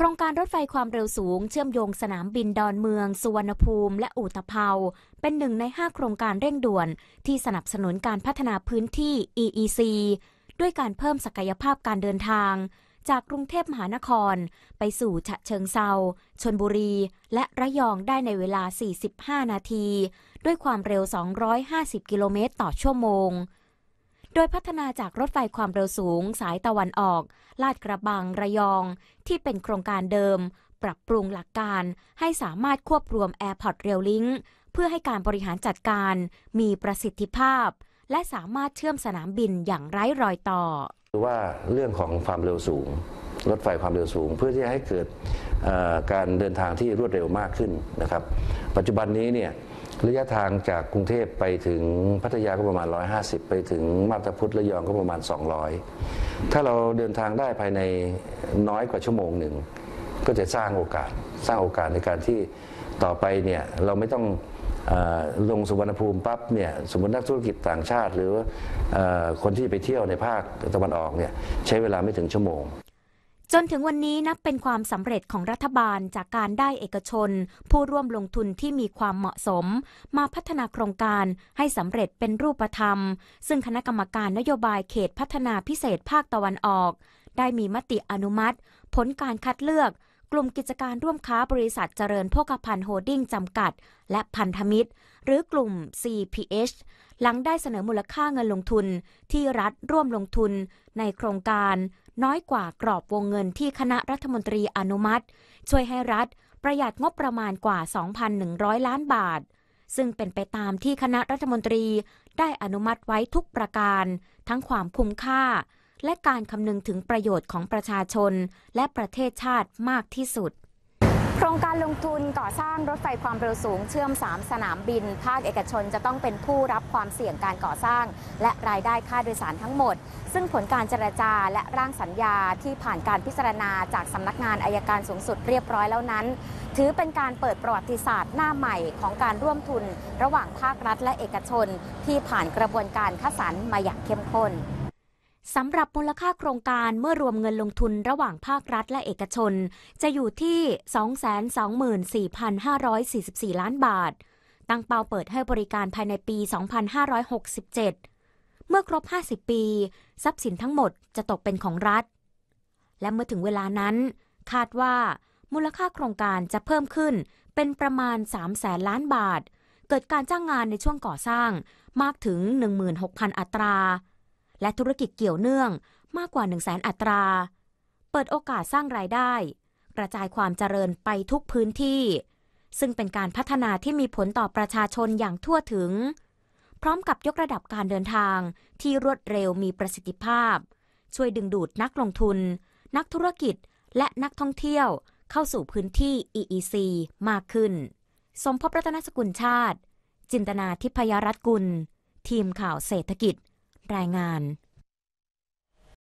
โครงการรถไฟความเร็วสูงเชื่อมโยงสนามบินดอนเมือง สุวรรณภูมิและอุตภเปาเป็นหนึ่งในห้าโครงการเร่งด่วนที่สนับสนุนการพัฒนาพื้นที่ EEC ด้วยการเพิ่มศักยภาพการเดินทาง จากกรุงเทพมหานคร ไปสู่ฉะเชิงเซาชนบุรี และระยองได้ในเวลา 45 นาที ด้วยความเร็ว 250 กิโลเมตรต่อชั่วโมงโดยพัฒนาจากรถไฟความเร็วสูง สายตะวันออก ลาดกระบังระยอง ที่เป็นโครงการเดิม ปรับปรุงหลักการ ให้สามารถควบรวม AirPod Rail Link เพื่อให้การบริหารจัดการ มีประสิทธิภาพ และสามารถเชื่อมสนามบินอย่างไร้รอยต่อรือว่าเรื่องของความเร็วสูง รถไฟความเร็วสูงเพื่อที่จะให้เกิดการเดินทางที่รวดเร็วมากขึ้นนะครับ ปัจจุบันนี้เนี่ยระยะทางจากกรุงเทพไปถึงพัทยาก็ประมาณ 150 ไปถึงมาบตาพุธระยองก็ประมาณ 200 ถ้าเราเดินทางได้ภายในน้อยกว่าชั่วโมงหนึ่ง ก็จะสร้างโอกาสสร้างโอกาสในการที่ต่อไปเนี่ยเราไม่ต้องลงสุวรรณภูมิปั๊บเนี่ยสมมตินักธุรกิจต่างชาติ หรือคนที่ไปเที่ยวในภาคตะวันออกเนี่ยใช้เวลาไม่ถึงชั่วโมงจนถึงวันนี้นับเป็นความสำเร็จของรัฐบาลจากการได้เอกชน ผู้ร่วมลงทุนที่มีความเหมาะสม มาพัฒนาโครงการให้สำเร็จเป็นรูปธรรม ซึ่งคณะกรรมการนโยบายเขตพัฒนาพิเศษภาคตะวันออก ได้มีมติอนุมัติ ผลการคัดเลือก กลุ่มกิจการร่วมค้าบริษัทเจริญพกพันฑ์โฮดดิ้งจำกัด และพันธมิตร หรือกลุ่ม CPH หลังได้เสนอมูลค่าเงินลงทุนที่รัฐร่วมลงทุนในโครงการน้อยกว่ากรอบวงเงินที่คณะรัฐมนตรีอนุมัติ ช่วยให้รัฐประหยัดงบประมาณกว่า 2,100 ล้านบาท ซึ่งเป็นไปตามที่คณะรัฐมนตรีได้อนุมัติไว้ทุกประการ ทั้งความคุ้มค่า และการคำนึงถึงประโยชน์ของประชาชนและประเทศชาติมากที่สุดงการลงทุนก่อสร้างรถไฟความเร็วสูงเชื่อม 3 สนามบิน ภาคเอกชนจะต้องเป็นผู้รับความเสี่ยงการก่อสร้าง และรายได้ค่าโดยสารทั้งหมด ซึ่งผลการเจรจาและร่างสัญญาที่ผ่านการพิจารณาจากสำนักงานอายการสูงสุดเรียบร้อยแล้วนั้น ถือเป็นการเปิดประวัติศาสตร์หน้าใหม่ของการร่วมทุนระหว่างภาครัฐและเอกชน ที่ผ่านกระบวนการคัดสรรมาอย่างเข้มข้นสำหรับมูลค่าโครงการเมื่อรวมเงินลงทุนระหว่างภาครัฐและเอกชนจะอยู่ที่ 224,544 ล้านบาท ตั้งเป้าเปิดให้บริการภายในปี 2567 เมื่อครบ 50 ปี ทรัพย์สินทั้งหมดจะตกเป็นของรัฐ และเมื่อถึงเวลานั้น คาดว่ามูลค่าโครงการจะเพิ่มขึ้นเป็นประมาณ3แสนล้านบาท เกิดการจ้างงานในช่วงก่อสร้าง มากถึง 16,000 อัตราและธุรกิจเกี่ยวเนื่องมากกว่า 1 0 0 0 0แสนอัตรา เปิดโอกาสสร้างรายได้ กระจายความเจริญไปทุกพื้นที่ ซึ่งเป็นการพัฒนาที่มีผลต่อประชาชนอย่างทั่วถึง พร้อมกับยกระดับการเดินทางที่รวดเร็วมีประสิทธิภาพ ช่วยดึงดูดนักลงทุน นักธุรกิจ และนักท่องเที่ยวเข้าสู่พื้นที่ EEC มากขึ้น สมภพรัตนสกุลชาติ จินตนาทิพยรัตกุล ทีมข่าวเศรษฐกิจรายงาน